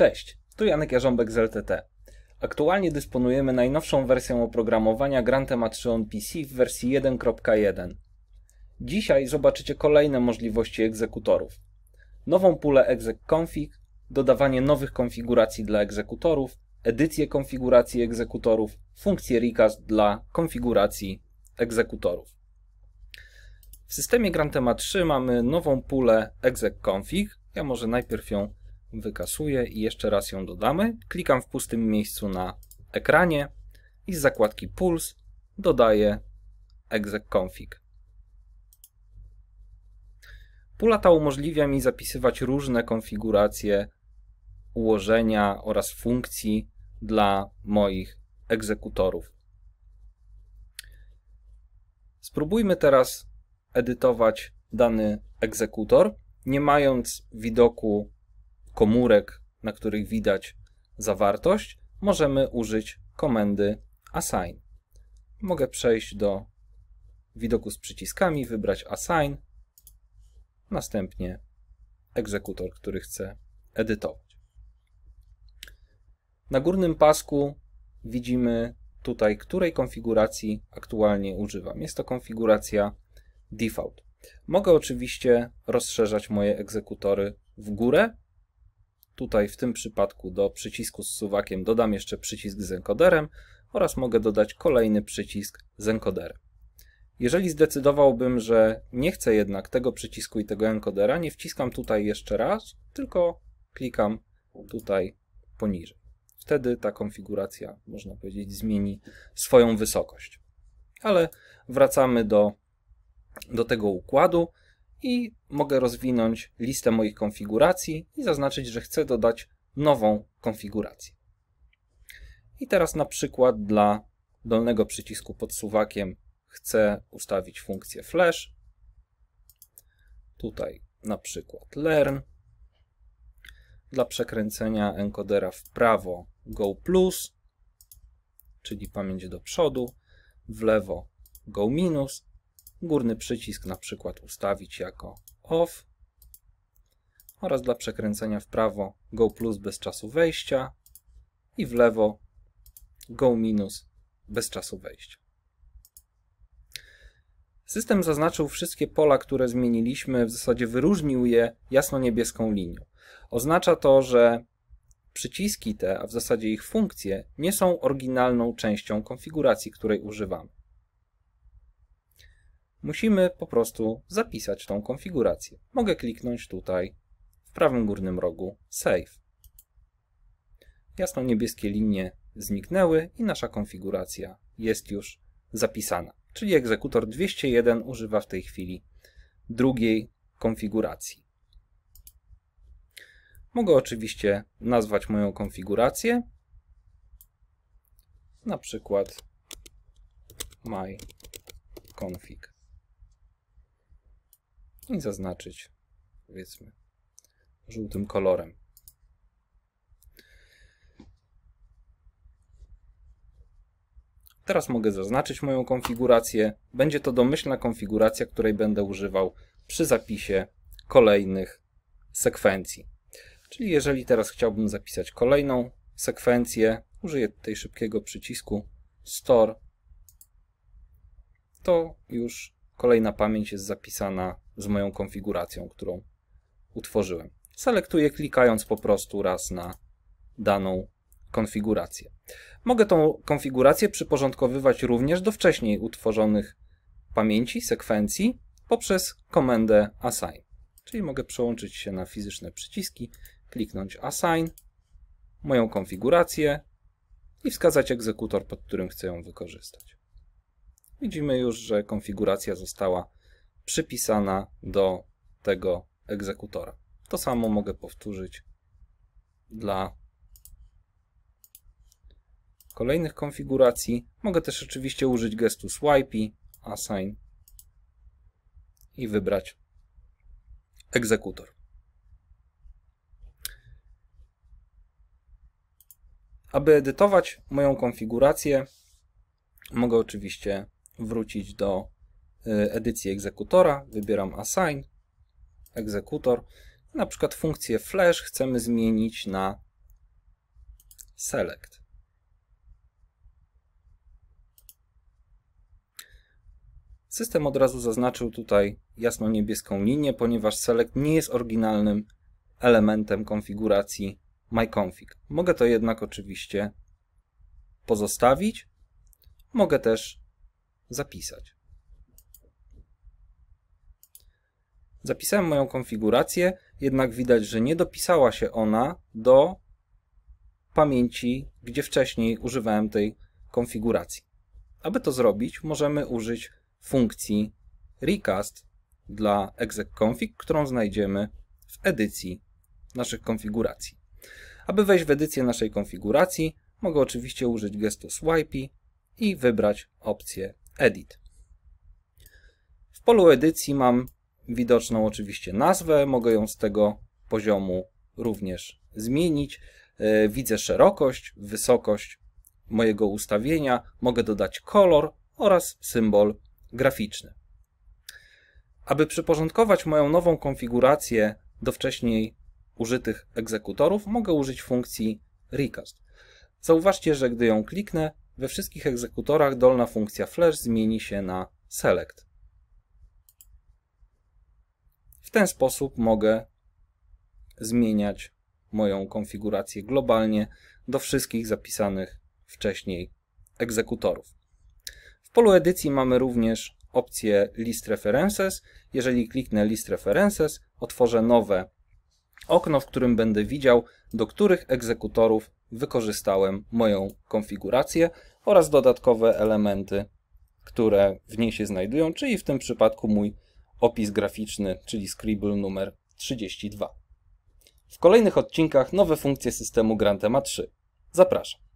Cześć, tu Janek Jarząbek z LTT. Aktualnie dysponujemy najnowszą wersją oprogramowania Grantema 3 on PC w wersji 1.1. Dzisiaj zobaczycie kolejne możliwości egzekutorów. Nową pulę exec.config, dodawanie nowych konfiguracji dla egzekutorów, edycję konfiguracji egzekutorów, funkcję recast dla konfiguracji egzekutorów. W systemie Grantema 3 mamy nową pulę exec.config. Ja może najpierw ją wykasuję i jeszcze raz ją dodamy. Klikam w pustym miejscu na ekranie i z zakładki Puls dodaję exec config. Pula ta umożliwia mi zapisywać różne konfiguracje ułożenia oraz funkcji dla moich egzekutorów. Spróbujmy teraz edytować dany egzekutor, nie mając widoku komórek, na których widać zawartość, możemy użyć komendy assign. Mogę przejść do widoku z przyciskami, wybrać assign, następnie egzekutor, który chcę edytować. Na górnym pasku widzimy tutaj, której konfiguracji aktualnie używam. Jest to konfiguracja default. Mogę oczywiście rozszerzać moje egzekutory w górę Tutaj w tym przypadku do przycisku z suwakiem dodam jeszcze przycisk z encoderem oraz mogę dodać kolejny przycisk z encoderem. Jeżeli zdecydowałbym, że nie chcę jednak tego przycisku i tego encodera, nie wciskam tutaj jeszcze raz, tylko klikam tutaj poniżej. Wtedy ta konfiguracja, można powiedzieć, zmieni swoją wysokość. Ale wracamy do, do tego układu i mogę rozwinąć listę moich konfiguracji i zaznaczyć, że chcę dodać nową konfigurację. I teraz na przykład dla dolnego przycisku pod suwakiem chcę ustawić funkcję flash. Tutaj na przykład learn. Dla przekręcenia encodera w prawo go plus, czyli pamięć do przodu, w lewo go minus, Górny przycisk na przykład ustawić jako OFF oraz dla przekręcenia w prawo GO plus bez czasu wejścia i w lewo GO minus bez czasu wejścia. System zaznaczył wszystkie pola, które zmieniliśmy, w zasadzie wyróżnił je jasno-niebieską linią. Oznacza to, że przyciski te, a w zasadzie ich funkcje, nie są oryginalną częścią konfiguracji, której używamy musimy po prostu zapisać tą konfigurację. Mogę kliknąć tutaj w prawym górnym rogu Save. Jasno-niebieskie linie zniknęły i nasza konfiguracja jest już zapisana. Czyli egzekutor 201 używa w tej chwili drugiej konfiguracji. Mogę oczywiście nazwać moją konfigurację, na przykład my config i zaznaczyć, powiedzmy, żółtym kolorem. Teraz mogę zaznaczyć moją konfigurację. Będzie to domyślna konfiguracja, której będę używał przy zapisie kolejnych sekwencji. Czyli jeżeli teraz chciałbym zapisać kolejną sekwencję, użyję tutaj szybkiego przycisku Store, to już kolejna pamięć jest zapisana z moją konfiguracją, którą utworzyłem. Selektuję klikając po prostu raz na daną konfigurację. Mogę tą konfigurację przyporządkowywać również do wcześniej utworzonych pamięci, sekwencji poprzez komendę assign. Czyli mogę przełączyć się na fizyczne przyciski, kliknąć assign, moją konfigurację i wskazać egzekutor, pod którym chcę ją wykorzystać. Widzimy już, że konfiguracja została przypisana do tego egzekutora. To samo mogę powtórzyć dla kolejnych konfiguracji. Mogę też oczywiście użyć gestu swipe, assign i wybrać egzekutor. Aby edytować moją konfigurację, mogę oczywiście wrócić do Y, edycji egzekutora, wybieram assign, egzekutor, na przykład funkcję flash chcemy zmienić na select. System od razu zaznaczył tutaj jasno-niebieską linię, ponieważ select nie jest oryginalnym elementem konfiguracji myconfig. Mogę to jednak oczywiście pozostawić, mogę też zapisać. Zapisałem moją konfigurację, jednak widać, że nie dopisała się ona do pamięci, gdzie wcześniej używałem tej konfiguracji. Aby to zrobić, możemy użyć funkcji recast dla exec.config, którą znajdziemy w edycji naszych konfiguracji. Aby wejść w edycję naszej konfiguracji, mogę oczywiście użyć gestu swipe i wybrać opcję edit. W polu edycji mam widoczną oczywiście nazwę, mogę ją z tego poziomu również zmienić. E, widzę szerokość, wysokość mojego ustawienia, mogę dodać kolor oraz symbol graficzny. Aby przyporządkować moją nową konfigurację do wcześniej użytych egzekutorów, mogę użyć funkcji recast. Zauważcie, że gdy ją kliknę, we wszystkich egzekutorach dolna funkcja flash zmieni się na select. W ten sposób mogę zmieniać moją konfigurację globalnie do wszystkich zapisanych wcześniej egzekutorów. W polu edycji mamy również opcję List References. Jeżeli kliknę List References, otworzę nowe okno, w którym będę widział, do których egzekutorów wykorzystałem moją konfigurację oraz dodatkowe elementy, które w niej się znajdują, czyli w tym przypadku mój opis graficzny, czyli Scribble numer 32. W kolejnych odcinkach nowe funkcje systemu Grantema 3. Zapraszam.